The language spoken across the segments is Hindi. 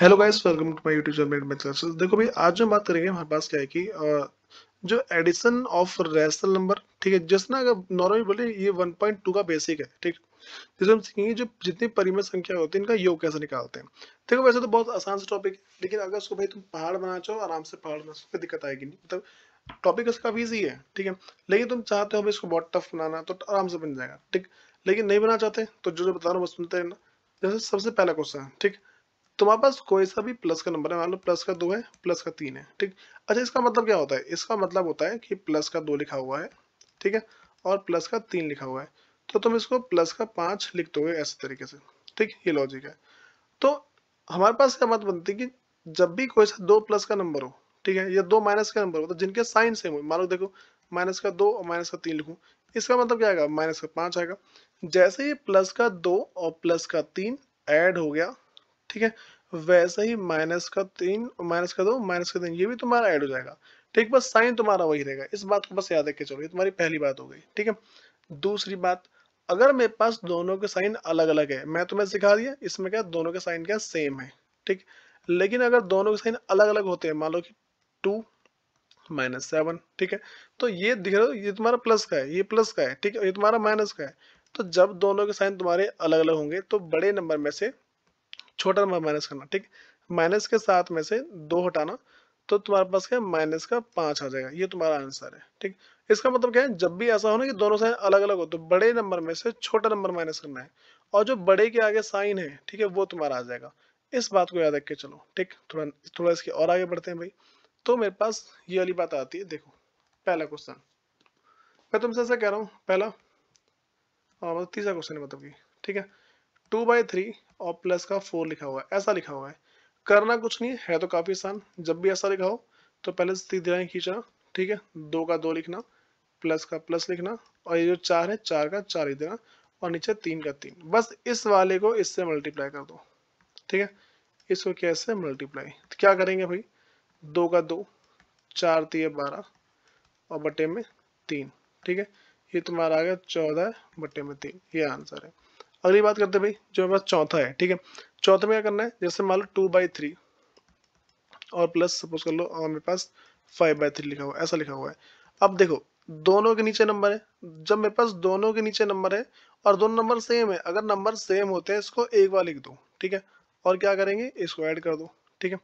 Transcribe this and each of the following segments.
hello guys welcome to my YouTube channel math classes देखो भाई आज जो बात करेंगे हमारे पास क्या है कि जो एडिशन ऑफ रेशनल नंबर ठीक है जैसे ना अगर नॉर्मली बोले ये 1.2 का बेसिक है ठीक जिसमें हम सीखेंगे जो जितनी परिमेय संख्या होती है इनका योग कैसे निकालते हैं देखो वैसे तो बहुत आसान से टॉपिक है लेकिन अगर उसको भाई तुम पहाड़ बना चाहो आराम से पहाड़ बना सकते दिक्कत आएगी नहीं मतलब टॉपिक उसका काफी ईजी है ठीक है लेकिन तुम चाहते हो इसको बहुत टफ बनाना तो आराम से बन जाएगा ठीक लेकिन नहीं बनाना चाहते तो जो जो बता रहा हूँ वो सुनते रहना जैसे सबसे पहला क्वेश्चन ठीक है तुम्हारे पास कोई सा भी प्लस का नंबर है मान लो प्लस का दो है प्लस का तीन है ठीक अच्छा इसका मतलब क्या होता है इसका मतलब होता है कि प्लस का दो लिखा हुआ है ठीक है और प्लस का तीन लिखा हुआ है तो तुम इसको प्लस का पाँच लिख दोगे ऐसे तरीके से ठीक ये लॉजिक है तो हमारे पास क्या मत बनती कि जब भी कोई सा दो प्लस का नंबर हो ठीक है या दो माइनस का नंबर हो तो जिनके साइन सेम हो मान लो देखो माइनस का दो और माइनस का तीन लिखूँ इसका मतलब क्या आएगा माइनस का पाँच आएगा जैसे ही प्लस का दो और प्लस का तीन ऐड हो गया ठीक है वैसे ही माइनस का तीन माइनस का दो माइनस का तीन ये भी तुम्हारा ऐड हो जाएगा ठीक बस साइन तुम्हारा वही रहेगा इस बात को बस याद रखे चलो ये तुम्हारी पहली बात हो गई ठीक है दूसरी बात अगर मेरे पास दोनों के साइन अलग अलग है मैं तुम्हें सिखा दिया इसमें क्या दोनों के साइन क्या सेम है ठीक लेकिन अगर दोनों के साइन अलग अलग होते हैं मान लो कि टू माइनस सेवन ठीक है तो ये दिख रहे हो ये तुम्हारा प्लस का है ये प्लस का है ठीक है ये तुम्हारा माइनस का है तो जब दोनों के साइन तुम्हारे अलग अलग होंगे तो बड़े नंबर में से छोटा नंबर माइनस करना ठीक माइनस के साथ में से दो हटाना तो तुम्हारे पास क्या माइनस का पांच आ जाएगा ये तुम्हारा आंसर है ठीक इसका मतलब क्या है जब भी ऐसा हो ना कि दोनों साइन अलग अलग हो तो बड़े नंबर में से छोटा नंबर माइनस करना है और जो बड़े के आगे साइन है ठीक है वो तुम्हारा आ जाएगा इस बात को याद रख के चलो ठीक थोड़ा थोड़ा इसके और आगे बढ़ते हैं भाई तो मेरे पास ये वाली बात आती है देखो पहला क्वेश्चन मैं तुमसे ऐसा कह रहा हूँ पहला और हाँ, मतलब तीसरा क्वेश्चन है मतलब की ठीक है टू बाई थ्री और प्लस का फोर लिखा हुआ है ऐसा लिखा हुआ है करना कुछ नहीं है तो काफ़ी आसान जब भी ऐसा लिखा हो तो पहले सीधी लाइन खींचना ठीक है दो का दो लिखना प्लस का प्लस लिखना और ये जो चार है चार का चार लिख देना और नीचे तीन का तीन बस इस वाले को इससे मल्टीप्लाई कर दो ठीक है इसको कैसे मल्टीप्लाई तो क्या करेंगे भाई दो का दो चार तीय बारह और बटे में तीन ठीक है ये तुम्हारा आ गया चौदह बटे में तीन ये आंसर है अगली बात करते भाई जो हमारा चौथा है ठीक है चौथे में क्या करना है जैसे मान लो टू बाई थ्री और प्लस सपोज कर लो हमारे पास फाइव बाई थ्री लिखा हुआ ऐसा लिखा हुआ है अब देखो दोनों के नीचे नंबर है जब मेरे पास दोनों के नीचे नंबर है और दोनों नंबर सेम है अगर नंबर सेम होते हैं इसको एक बार लिख दो ठीक है और क्या करेंगे इसको ऐड कर दो ठीक है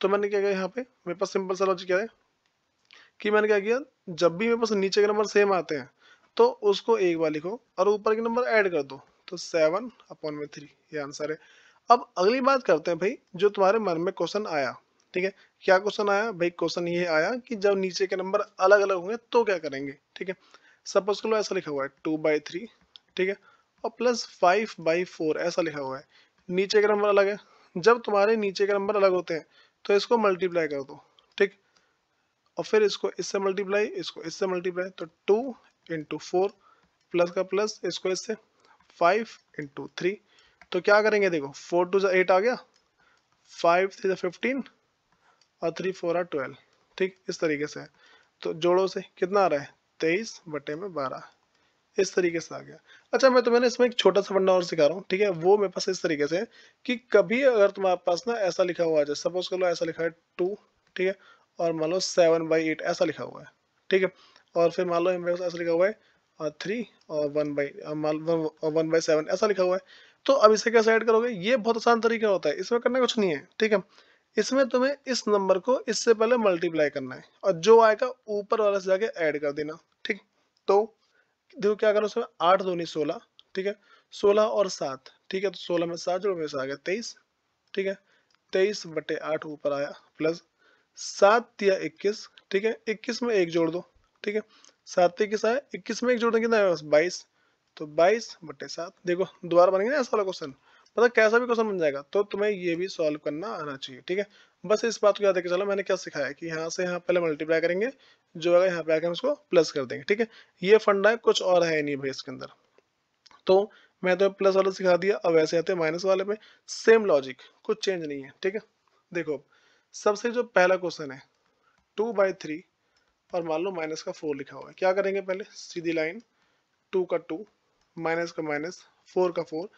तो मैंने क्या किया यहाँ पे मेरे पास सिंपल सा लॉजिक क्या है कि मैंने क्या किया जब भी मेरे पास नीचे के नंबर सेम आते हैं तो उसको एक बार लिखो और ऊपर के नंबर ऐड कर दो तो सेवन अपॉन में थ्री ये आंसर है अब अगली बात करते हैं भाई जो तुम्हारे मन में क्वेश्चन आया ठीक है क्या क्वेश्चन आया भाई क्वेश्चन ये आया कि जब नीचे के नंबर अलग अलग होंगे तो क्या करेंगे ठीक है सपोज करो ऐसा लिखा हुआ है टू बाई थ्री ठीक है और प्लस फाइव बाई फोर ऐसा लिखा हुआ है नीचे का नंबर अलग है जब तुम्हारे नीचे के नंबर अलग होते हैं तो इसको मल्टीप्लाई कर दो ठीक और फिर इसको इससे मल्टीप्लाई इसको इससे मल्टीप्लाई तो टू इंटू फोर प्लस का प्लस इसको इससे फाइव इंटू थ्री तो क्या करेंगे देखो फोर टू ज़ा एट आ गया फाइव थ्री फिफ्टीन और थ्री फोर आ ट्वेल्व ठीक इस तरीके से तो जोड़ो से कितना आ रहा है तेईस बटे में बारह इस तरीके से आ गया अच्छा मैं तुम्हें तो इसमें एक छोटा सा फंडा और सिखा रहा हूँ ठीक है वो मेरे पास इस तरीके से कि कभी अगर तुम्हारे पास ना ऐसा लिखा हुआ आ जाए सपोज कर लो ऐसा लिखा है टू ठीक है और मान लो सेवन बाई एट ऐसा लिखा हुआ है ठीक है और फिर मान लो मेरे पास ऐसा लिखा हुआ है थ्री और one by one by seven ऐसा लिखा हुआ है तो अब इसे कैसे ऐड करोगे ये बहुत आसान तरीका होता है इसमें करना कुछ नहीं है ठीक है इसमें तुम्हें इस नंबर को इससे पहले मल्टीप्लाई करना है और जो आएगा ऊपर वाले से जाके ऐड कर देना ठीक तो देखो क्या करो उसमें आठ दूनी सोलह ठीक है सोलह और सात ठीक है तो सोलह में सात जोड़ में आ गया तेईस ठीक है तेईस बटे आठ ऊपर आया प्लस सात या इक्कीस ठीक है इक्कीस में एक जोड़ दो ठीक है सात इक्कीस आया इक्कीस में एक जोड़ने कितना आया बाईस तो बाईस बटे सात देखो दोबारा बनेंगे ना ऐसा वाला क्वेश्चन मतलब कैसा भी क्वेश्चन बन जाएगा तो तुम्हें ये भी सॉल्व करना आना चाहिए ठीक है बस इस बात को याद रखिए चलो मैंने क्या सिखाया कि यहाँ से यहाँ पहले मल्टीप्लाई करेंगे जो अगर यहाँ पे आकर हम इसको प्लस कर देंगे ठीक है ये फंडा है कुछ और है नहीं भाई इसके अंदर तो मैं तो प्लस वाला सिखा दिया अब ऐसे आते हैं माइनस वाले में सेम लॉजिक कुछ चेंज नहीं है ठीक है देखो सबसे जो पहला क्वेश्चन है टू बाई थ्री और मान लो माइनस का फोर लिखा हुआ है क्या करेंगे पहले सीधी लाइन टू का टू माइनस का माइनस फोर का फोर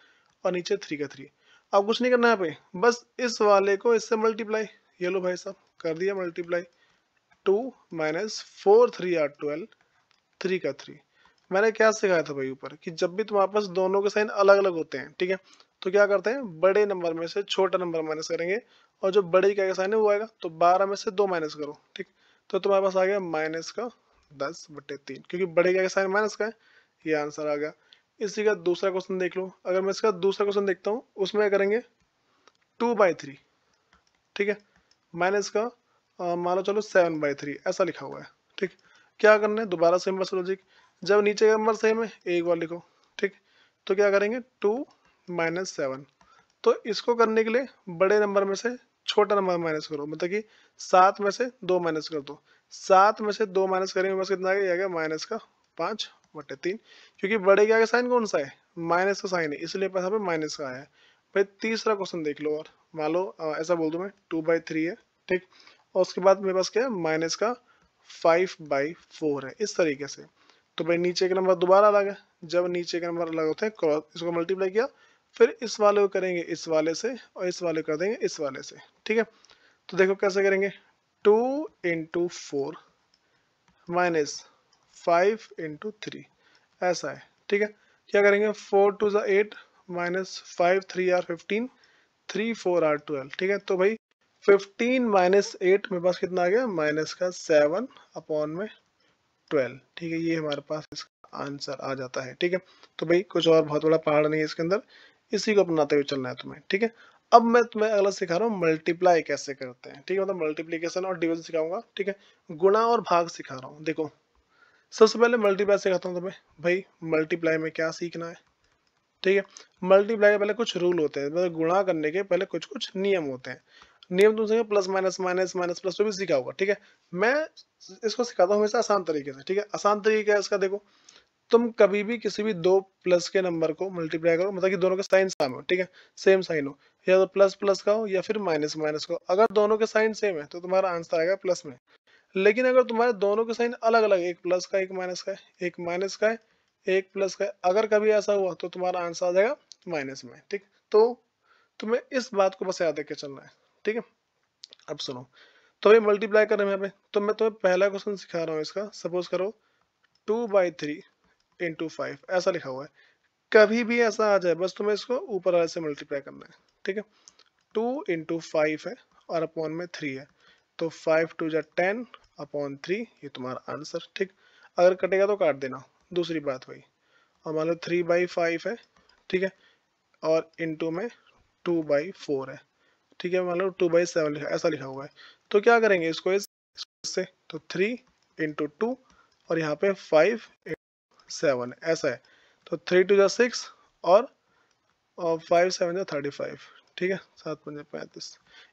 और नीचे थ्री का थ्री अब कुछ नहीं करना है पे बस इस वाले को इससे मल्टीप्लाई ये लो भाई साहब कर दिया multiply two minus four three are twelve three का थ्री मैंने क्या सिखाया था भाई ऊपर कि जब भी तुम्हारे पास दोनों के साइन अलग अलग होते हैं ठीक है तो क्या करते हैं बड़े नंबर में से छोटा नंबर माइनस करेंगे और जो बड़े का साइन है वो आएगा तो बारह में से दो माइनस करो ठीक है तो तुम्हारे पास आ गया माइनस का दस बटे तीन क्योंकि बढ़ेगा साइन माइनस का है ये आंसर आ गया इसी का दूसरा क्वेश्चन देख लो अगर मैं इसका दूसरा क्वेश्चन देखता हूँ उसमें क्या करेंगे टू बाई थ्री ठीक है माइनस का मान लो चलो सेवन बाई थ्री ऐसा लिखा हुआ है ठीक क्या करना है दोबारा सेम बस लॉजिक जब नीचे का नंबर सेम है एक बार लिखो ठीक तो क्या करेंगे टू माइनस सेवन तो इसको करने के लिए बड़े नंबर में से छोटा नंबर माइनस करो मतलब कि सात में से दो माइनस कर दो सात में से दो माइनस करेंगे बस कितना आ गया माइनस का पाँच बटे तीन क्योंकि बड़े के आगे साइन कौन सा है माइनस का साइन है इसलिए पास पे माइनस का आया है भाई तीसरा क्वेश्चन देख लो और मान लो ऐसा बोल दूँ मैं टू बाई थ्री है ठीक और उसके बाद मेरे पास क्या है माइनस का फाइव बाई फोर है इस तरीके से तो भाई नीचे के नंबर दोबारा अलग है जब नीचे के नंबर अलग होते हैं इसको मल्टीप्लाई किया फिर इस वाले को करेंगे इस वाले से और इस वाले कर देंगे इस वाले से ठीक है तो देखो कैसे करेंगे two into four minus five into three ऐसा है ठीक है क्या करेंगे फोर टू ज़ा eight minus five three are fifteen three four are twelve ठीक है तो भाई फिफ्टीन माइनस एट मेरे पास कितना आ गया माइनस का सेवन अपॉन में ट्वेल्व ठीक है ये हमारे पास इसका आंसर आ जाता है ठीक है तो भाई कुछ और बहुत बड़ा पहाड़ नहीं है इसके अंदर इसी को अपनाते हुए चलना है तुम्हें ठीक है अब मैं तुम्हें अगला सिखा रहा हूँ मल्टीप्लाई कैसे करते हैं ठीक है मतलब मल्टीप्लीकेशन और डिविजन सिखाऊंगा ठीक है गुणा और भाग सिखा रहा हूँ देखो सबसे पहले मल्टीप्लाई सिखाता हूँ तुम्हें भाई मल्टीप्लाई में क्या सीखना है ठीक है मल्टीप्लाई के पहले कुछ रूल होते हैं मतलब गुणा करने के पहले कुछ कुछ नियम होते हैं नियम तुम सीखे plus minus minus minus plus तो भी सीखा होगा ठीक है मैं इसको सिखाता हूँ हमेशा आसान तरीके से ठीक है आसान तरीका है इसका देखो तुम कभी भी किसी भी दो प्लस के नंबर को मल्टीप्लाई करो मतलब कि दोनों के साइन साम हो ठीक है सेम साइन हो या तो प्लस प्लस का हो या फिर माइनस माइनस का हो अगर दोनों के साइन सेम है तो तुम्हारा आंसर आएगा प्लस में लेकिन अगर तुम्हारे दोनों के साइन अलग अलग एक प्लस का एक माइनस का है एक माइनस का है एक प्लस का अगर कभी ऐसा हुआ तो तुम्हारा आंसर आ जाएगा माइनस में ठीक तो तुम्हें इस बात को बस याद रख के चलना है ठीक है अब सुनो तो ये मल्टीप्लाई कर रहे हैं यहाँ पे तो मैं तुम्हें पहला क्वेश्चन सिखा रहा हूँ इसका सपोज करो two by three into five ऐसा लिखा हुआ है कभी भी ऐसा आ जाए बस तुम्हें इसको ऊपर वाले से मल्टीप्लाई करना है ठीक है टू इंटू फाइव है और अपॉन में थ्री है तो फाइव टू जै टेन अपॉन थ्री ये तुम्हारा आंसर ठीक अगर कटेगा तो काट देना दूसरी बात वही और मान लो थ्री बाई फाइव है ठीक है और इंटू में टू बाई फोर है ठीक है मान लो टू बाई सेवन लिखा ऐसा लिखा हुआ है तो क्या करेंगे इसको इससे तो थ्री इंटू टू और यहाँ पे फाइव सेवन ऐसा है तो थ्री टू जै सिक्स और फाइव सेवन जो थर्टी फाइव ठीक है सात पंजे पैंतीस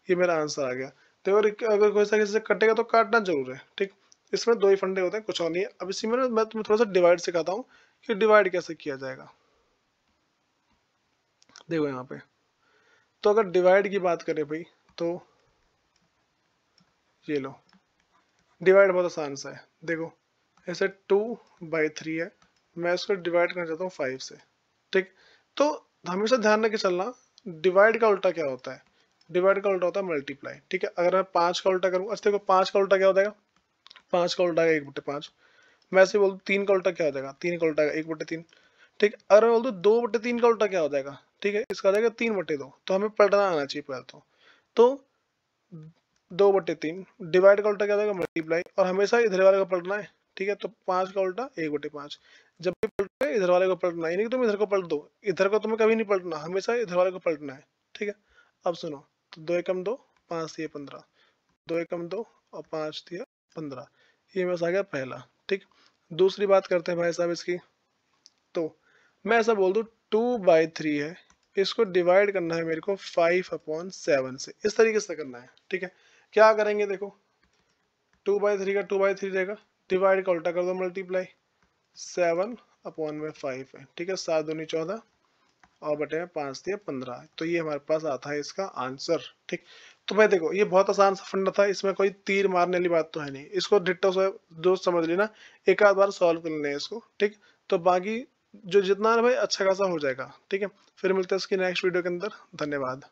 ये मेरा आंसर आ गया तो अगर कोई सा किसी से कटेगा तो काटना जरूर है ठीक इसमें दो ही फंडे होते हैं कुछ और नहीं है अब इसी में मैं तुम्हें थोड़ा सा डिवाइड सिखाता हूँ कि डिवाइड कैसे किया जाएगा देखो यहाँ पे तो अगर डिवाइड की बात करें भाई तो ये लो डिवाइड बहुत आसान सा है देखो ऐसे टू बाई थ्री है मैं इसको डिवाइड करना चाहता हूँ फाइव से ठीक तो हमेशा ध्यान रखे चलना डिवाइड का उल्टा क्या होता है डिवाइड का उल्टा होता है मल्टीप्लाई ठीक है अगर मैं पाँच का उल्टा करूँ अच्छा देखो पाँच का उल्टा क्या हो जाएगा पाँच का उल्टा एक बटे पाँच मैं ऐसे बोल दूँ तीन का उल्टा क्या हो जाएगा तीन का उल्टा एक बटे तीन ठीक है अगर मैं बोल दूँ दो बटे तीन का उल्टा क्या हो जाएगा ठीक है इसका हो जाएगा तीन बटे दो तो हमें पलटना आना चाहिए पहले तो तो दो बटे तीन डिवाइड का उल्टा क्या हो जाएगा मल्टीप्लाई और हमेशा इधर वाले का पलटना है ठीक है तो पांच का उल्टा एक बटे पांच जब भी पलटे इधर वाले को पलटना यानी कि तुम इधर को पलट दो इधर को तुम्हें कभी नहीं पलटना हमेशा इधर वाले को पलटना है ठीक है अब सुनो तो दो एकम दो पांच दिए पंद्रह दो एकम दो और पांच दिया पंद्रह ये मेरे आ गया पहला ठीक दूसरी बात करते हैं भाई साहब इसकी तो मैं ऐसा बोल दू टू बाई थ्री है इसको डिवाइड करना है मेरे को फाइव अपॉन सेवन से इस तरीके से करना है ठीक है क्या करेंगे देखो टू बाई थ्री का टू बाई थ्री रहेगा डिवाइड का उल्टा कर दो मल्टीप्लाई सेवन अपॉन में फाइव है ठीक है सात दूनी चौदह और बटे में पाँच दिए पंद्रह तो ये हमारे पास आता है इसका आंसर ठीक तो भाई देखो ये बहुत आसान सा फंडा था इसमें कोई तीर मारने वाली बात तो है नहीं इसको डिटो से दोस्त समझ लेना एक आध बार सॉल्व कर लेना इसको ठीक तो बाकी जो जितना भाई अच्छा खासा हो जाएगा ठीक है फिर मिलते हैं इसकी नेक्स्ट वीडियो के अंदर धन्यवाद